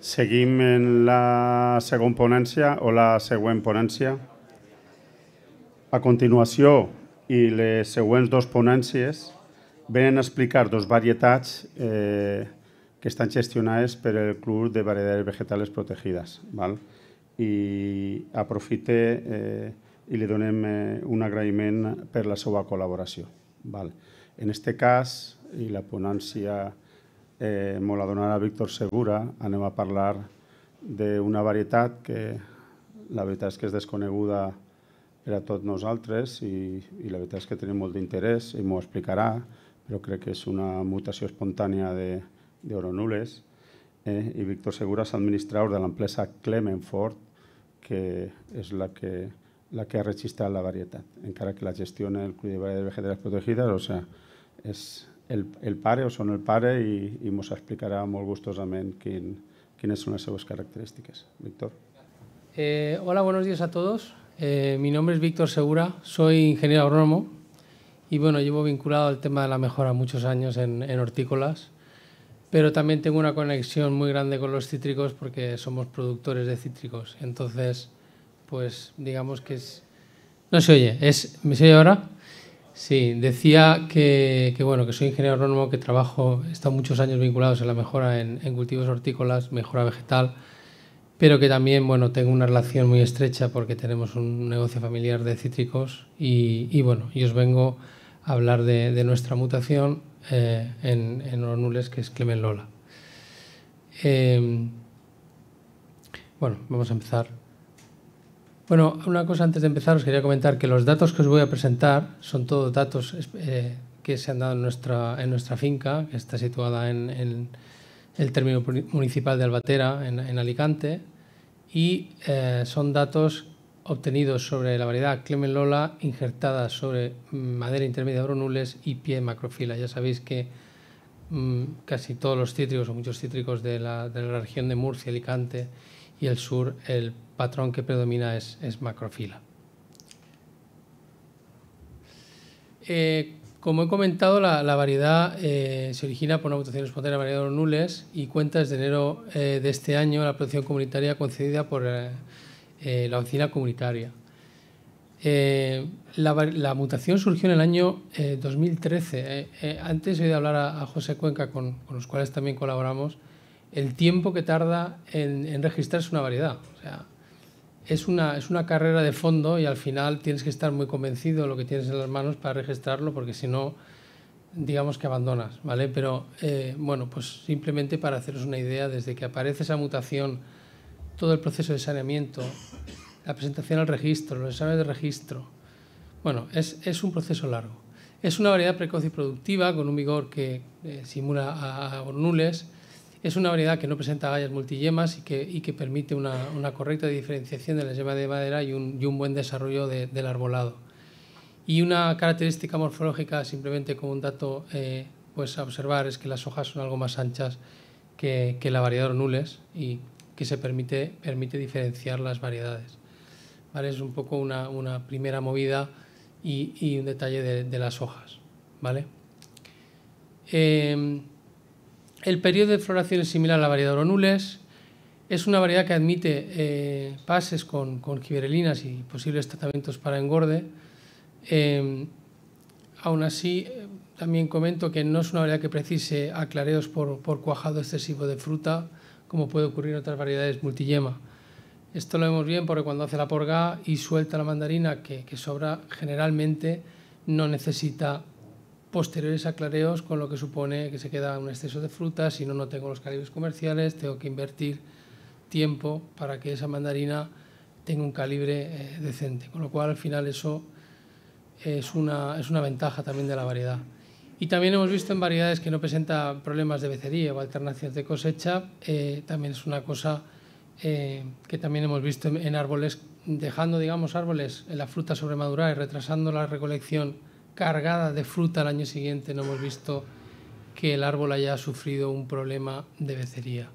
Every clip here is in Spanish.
Seguim en la segona ponència o la següent ponència. A continuació, i les següents dues ponències venen a explicar dos varietats eh, que estan gestionades per el Club de Variedades Vegetales Protegides. Val? I aprofite eh, i li donem eh, un agraïment per la seva col·laboració. Val? En aquest cas, i la ponència eh, me la donarà Víctor Segura. Anem a parlar d'una varietat que la veritat és que és desconeguda per a tots nosaltres i, i la veritat és que tenim molt d'interès i m'ho explicarà, però crec que és una mutació espontània d'oronules. Eh? I Víctor Segura és administrador de l'empresa Clemenford, que és la que, la que ha registrat la varietat, encara que la gestiona el Club de Varietats Vegetales Protegides, o sigui, sea, és, el, el pare o son el pare y i explicará muy gustosamente gustosamente son las són características. Víctor. Eh, hola, buenos días a todos. Eh, mi nombre es Víctor Segura, soy ingeniero agrónomo y bueno, llevo vinculado al tema de la mejora muchos años en, en hortícolas, pero también tengo una conexión muy grande con los cítricos porque somos productores de cítricos. Entonces, pues digamos que es... No se oye, es... ¿me se oye ahora? Sí, decía que, bueno, que soy ingeniero agrónomo, que trabajo, he estado muchos años vinculados en la mejora en, cultivos hortícolas, mejora vegetal, pero que también bueno, tengo una relación muy estrecha porque tenemos un negocio familiar de cítricos y, bueno, y os vengo a hablar de, nuestra mutación eh, en, en que es Clemen Lola. Eh, bueno, vamos a empezar. Bueno, una cosa antes de empezar os quería comentar que los datos que os voy a presentar son todos datos eh, que se han dado en nuestra, finca, que está situada en, el término municipal de Albatera, en, Alicante, y eh, son datos obtenidos sobre la variedad Clemen Lola injertada sobre mm, madera intermedia bronules y pie macrofila. Ya sabéis que mm, casi todos los cítricos o muchos cítricos de la, de la región de Murcia, Alicante y el sur el patrón que predomina es, macrofila. Eh, como he comentado, la, variedad eh, se origina por una mutación espontánea de variedad nules y cuenta desde enero eh, de este año la producción comunitaria concedida por la oficina comunitaria. la, mutación surgió en el año 2013. antes he oído hablar a, a José Cuenca, con, con, los cuales también colaboramos, el tiempo que tarda en, registrar registrarse una variedad. O sea, es una, es una carrera de fondo y al final tienes que estar muy convencido de lo que tienes en las manos para registrarlo, porque si no, digamos que abandonas, ¿vale? Pero eh, bueno, pues simplemente para haceros una idea, desde que aparece esa mutación, todo el proceso de saneamiento, la presentación al registro, los exámenes de registro, bueno, es, un proceso largo. Es una variedad precoz y productiva con un vigor que eh, simula a, a es una variedad que no presenta gallas multiyemas y que, permite una, correcta diferenciación de la yemas de madera y un, buen desarrollo del arbolado. Y una característica morfológica, simplemente como un dato eh, pues a observar, es que las hojas son algo más anchas que, la variedad nules y que se permite, diferenciar las variedades. ¿Vale? Es un poco una, primera movida y, un detalle de, las hojas. ¿vale? Em, el periodo de floración es similar a la variedad Oronules. Es una variedad que admite eh, pases con, con y posibles tratamientos para engorde. Em, aún así, eh, también comento que no es una variedad que precise aclareos por, cuajado excesivo de fruta, como puede ocurrir en otras variedades multiyema. Esto lo vemos bien porque cuando hace la porga y suelta la mandarina que, que sobra, generalmente no necesita posteriores aclareos con lo que supone que se queda un exceso de fruta, si no, no tengo los calibres comerciales, tengo que invertir tiempo para que esa mandarina tenga un calibre eh, decente, con lo cual al final eso es una, es una ventaja también de la variedad. Y también hemos visto en variedades que no presentan problemas de becería o alternancias de cosecha, eh, también es una cosa eh, que también hemos visto en, árboles, dejando, digamos, árboles, la fruta sobremadurada y retrasando la recolección cargada de fruta al año siguiente no hemos visto que el árbol haya sufrido un problema de becería.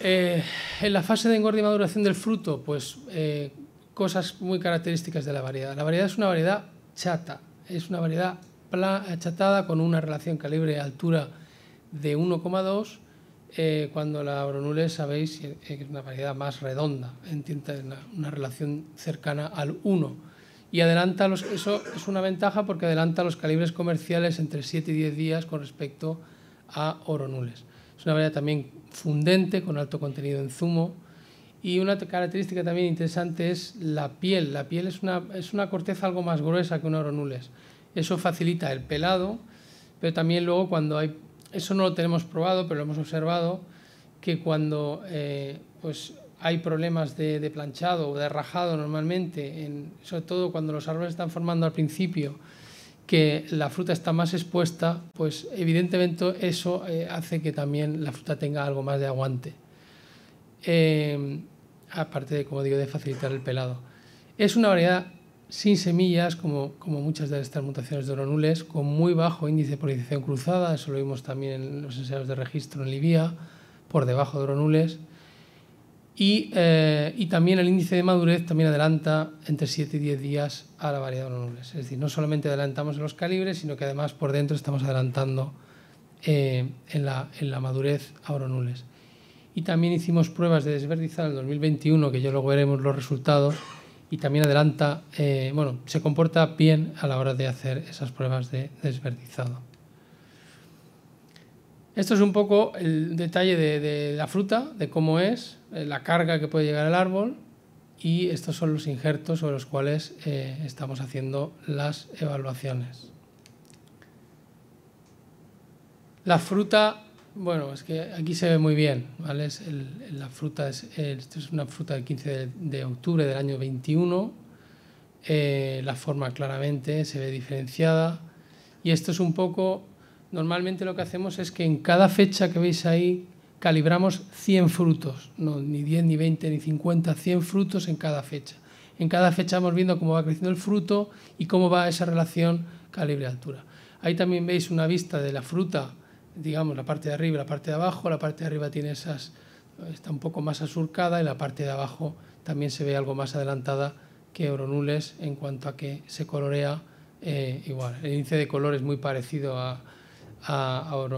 Eh, en la fase de engorde y maduración del fruto, pues eh, cosas muy características de la variedad. La variedad es una variedad chata, es una variedad achatada con una relación calibre-altura de 1,2, eh, cuando la Bronule sabéis es una variedad más redonda, en una relación cercana al 1 y adelanta los, eso es una ventaja porque adelanta los calibres comerciales entre 7 y 10 días con respecto a oro nules. Es una variedad también fundente con alto contenido en zumo y una característica también interesante es la piel. La piel es una, es una corteza algo más gruesa que un oro nules. Eso facilita el pelado, pero también luego cuando hay, eso no lo tenemos probado, pero lo hemos observado, que cuando eh, pues hay problemas de, planchado o de rajado normalmente, sobre todo cuando los árboles están formando al principio, que la fruta está más expuesta, pues evidentemente eso eh, hace que también la fruta tenga algo más de aguante. Eh, aparte de, como digo, de facilitar el pelado. Es una variedad sin semillas, como, muchas de estas mutaciones de oronules, con muy bajo índice de polinización cruzada, eso lo vimos también en los ensayos de registro en Libia, por debajo de oronules eh, y, también el índice de madurez también adelanta entre 7 y 10 días a la variedad de Nules Es decir, no solamente adelantamos en los calibres, sino que además por dentro estamos adelantando eh, en, la, madurez a oronules. Y también hicimos pruebas de desverdizado en el 2021, que ya luego veremos los resultados, y también adelanta, eh, bueno, se comporta bien a la hora de hacer esas pruebas de desverdizado. Esto es un poco el detalle de la fruta, de cómo es, eh, la carga que puede llegar al árbol y estos son los injertos sobre los cuales eh, estamos haciendo las evaluaciones. La fruta, bueno, es que aquí se ve muy bien, ¿vale? la fruta es, esto es una fruta del 15 de, octubre del año 21. Eh, la forma claramente se ve diferenciada. Y esto es un poco, normalmente lo que hacemos es que en cada fecha que veis ahí calibramos 100 frutos, no, ni 10, ni 20, ni 50, 100 frutos en cada fecha. En cada fecha vamos viendo cómo va creciendo el fruto y cómo va esa relación calibre-altura. Ahí también veis una vista de la fruta, digamos, la parte de arriba y la parte de abajo. La parte de arriba tiene esas, está un poco más asurcada y la parte de abajo también se ve algo más adelantada que Euronules en cuanto a que se colorea eh, igual. El índice de color es muy parecido a, a,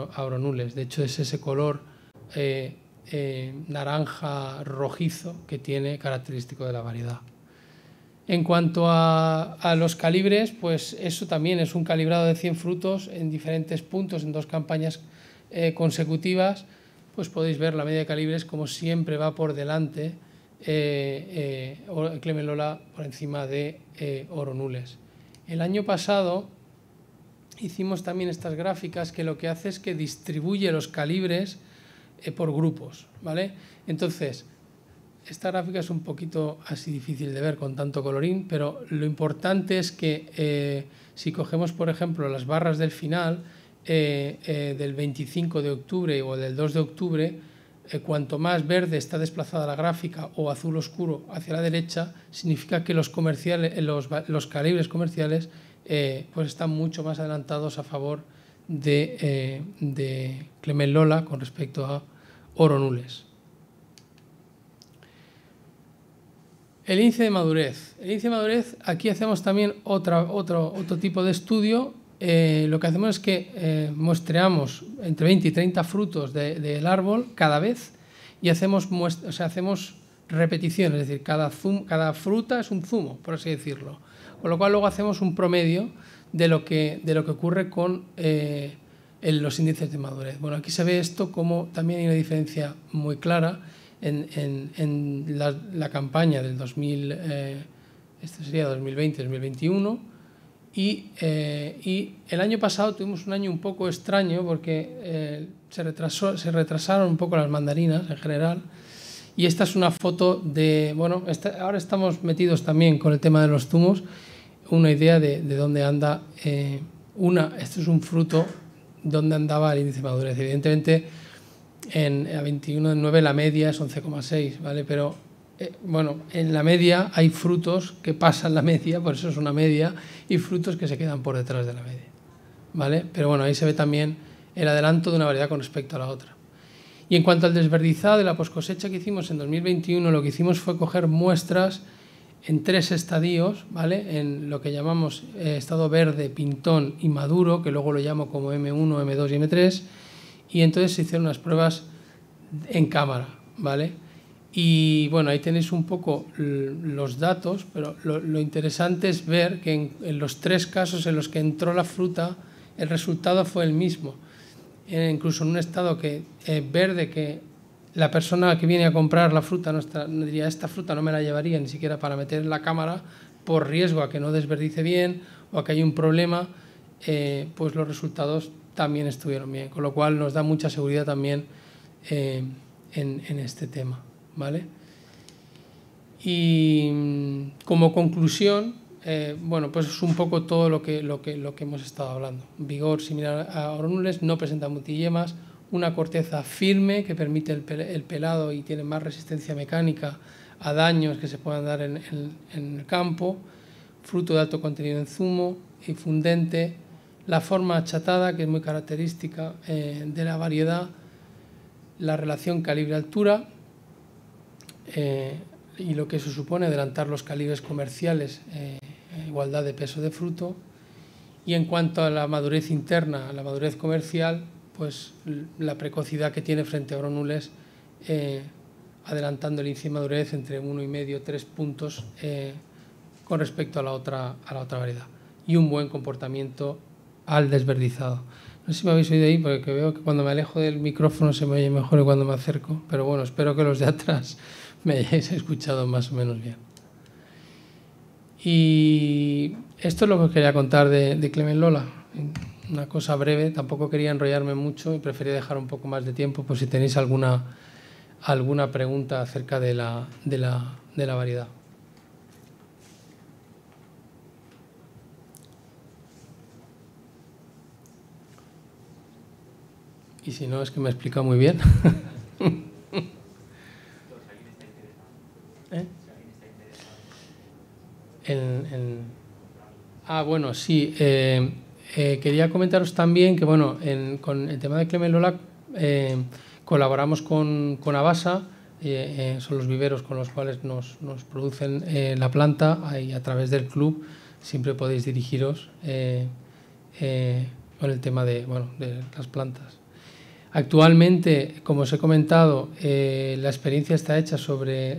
De hecho, es ese color eh, eh, naranja rojizo que tiene característico de la variedad. En cuanto a, los calibres, pues eso también es un calibrado de 100 frutos en diferentes puntos, en dos campañas eh, consecutivas, pues podéis ver la media de calibres como siempre va por delante Clemen por encima de Oro Nules El año pasado hicimos también estas gráficas que lo que hace es que distribuye los calibres eh, por grupos, ¿vale? Entonces, esta gráfica es un poquito así difícil de ver con tanto colorín, pero lo importante es que eh, si cogemos, por ejemplo, las barras del final eh, del 25 de octubre o del 2 de octubre, cuanto más verde está desplazada la gráfica o azul oscuro hacia la derecha, significa que los, comerciales, los, calibres comerciales pues están mucho más adelantados a favor de, de Clement Lola con respecto a oro nules El índice de madurez. El índice de madurez, aquí hacemos también otro, otro tipo de estudio. Eh, lo que hacemos es que eh, muestreamos entre 20 y 30 frutos del árbol cada vez y hacemos, hacemos repetición, es decir, cada, cada fruta es un zumo, por así decirlo. Con lo cual luego hacemos un promedio de lo que, de lo que ocurre con eh, en los índices de madurez. Bueno, aquí se ve esto como también hay una diferencia muy clara en, la, campaña del 2000, eh, este sería 2020-2021, eh, y, el año pasado tuvimos un año un poco extraño porque eh, se, retrasó, se retrasaron un poco las mandarinas en general. Y esta es una foto de, bueno, ahora estamos metidos también con el tema de los zumos, una idea de, dónde anda una, esto es un fruto dónde andaba el índice de madurez. Evidentemente, en a 9 la media es 11,6, ¿vale? Pero eh, bueno, en la media hay frutos que pasan la media, por eso es una media, y frutos que se quedan por detrás de la media, ¿vale? Pero bueno, ahí se ve también el adelanto de una variedad con respecto a la otra. Y en cuanto al desverdizado de la poscosecha que hicimos en 2021, lo que hicimos fue coger muestras en tres estadios, ¿vale? En lo que llamamos eh, estado verde, pintón y maduro, que luego lo llamo como M1, M2 y M3, y entonces se hicieron unas pruebas en cámara, ¿vale? Y bueno, ahí tenéis un poco los datos, pero lo, interesante es ver que en, los tres casos en los que entró la fruta, el resultado fue el mismo. Eh, incluso en un estado que, eh, verde que la persona que viene a comprar la fruta no, diría, esta fruta no me la llevaría ni siquiera para meter en la cámara por riesgo a que no desverdice bien o a que hay un problema, eh, pues los resultados también estuvieron bien, con lo cual nos da mucha seguridad también eh, en, este tema. ¿vale? Y mm, como conclusión, eh, bueno, pues es un poco todo lo que, lo que, hemos estado hablando. Vigor similar a Ornules, no presenta multillemas, una corteza firme que permite el, pelado y tiene más resistencia mecánica a daños que se puedan dar en, el campo, fruto de alto contenido en zumo y fundente, la forma achatada que es muy característica eh, de la variedad, la relación calibre-altura eh, y lo que eso supone adelantar los calibres comerciales, eh, igualdad de peso de fruto. Y en cuanto a la madurez interna, a la madurez comercial, pues la precocidad que tiene frente a Bronules, eh, adelantando el madurez entre uno y medio tres puntos eh, con respecto a la, otra, a la otra variedad. Y un buen comportamiento al desverdizado. No sé si me habéis oído ahí, porque veo que cuando me alejo del micrófono se me oye mejor que cuando me acerco, pero bueno, espero que los de atrás me hayáis escuchado más o menos bien. Y esto es lo que os quería contar de, de Clement Lola una cosa breve, tampoco quería enrollarme mucho y prefería dejar un poco más de tiempo por si tenéis alguna, alguna pregunta acerca de la, de la, de la variedad. Y si no, es que me he explicado muy bien. ¿Eh? En, en... Ah, bueno, sí. Eh, eh, quería comentaros también que, bueno, con el tema de Clemen eh, colaboramos con, con Abasa, eh, son los viveros con los cuales nos, producen la planta y a través del club siempre podéis dirigiros con el tema de, las plantas. Actualmente, como os he comentado, la experiencia está hecha sobre,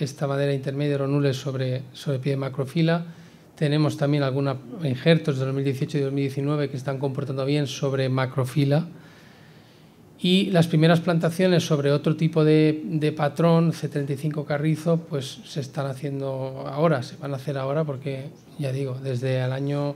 esta madera intermedia o nules sobre pie de macrofila tenemos también algunos injertos de 2018 y 2019 que están comportando bien sobre macrofila. Y las primeras plantaciones sobre otro tipo de, patrón, C35 carrizo, pues se están haciendo ahora, se van a hacer ahora porque, ya digo, desde, el año,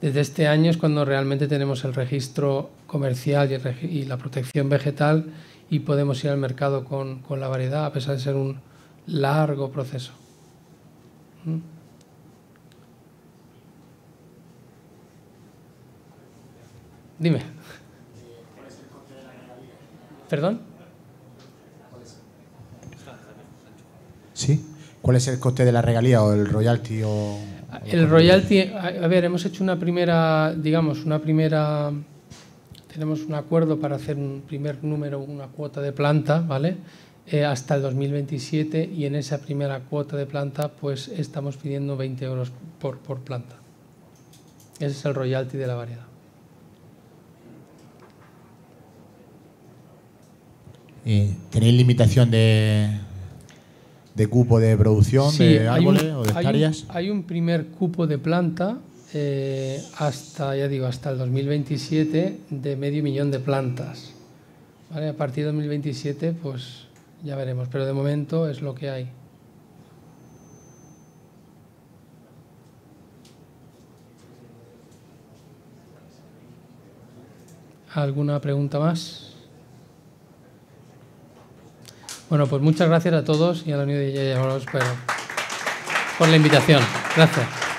desde este año es cuando realmente tenemos el registro comercial y, la protección vegetal y podemos ir al mercado con, la variedad, a pesar de ser un largo proceso. ¿Mm? Dime. ¿Cuál es el coste de la regalía? ¿Perdón? Sí. ¿Cuál es el coste de la regalía o el royalty o el royalty, a ver, hemos hecho una primera, digamos, una primera, tenemos un acuerdo para hacer un primer número, una cuota de planta, ¿vale? Eh, hasta el 2027 y en esa primera cuota de planta, pues estamos pidiendo 20 euros por, por planta. Ese es el royalty de la variedad. ¿Tenéis limitación de, cupo de producción de árboles o de hectáreas? Hay, hay un, primer cupo de planta eh, hasta, ya digo, hasta el 2027 de medio millón de plantas. A partir de 2027, pues ya veremos, pero de momento es lo que hay. ¿Alguna pregunta más? Bueno, pues muchas gracias a todos y a la Unión de por, por la invitación. Gracias.